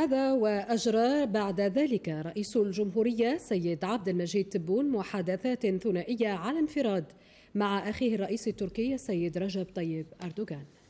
هذا وأجرى بعد ذلك رئيس الجمهورية سيد عبد المجيد تبون محادثات ثنائية على انفراد مع أخيه الرئيس التركي السيد رجب طيب أردوغان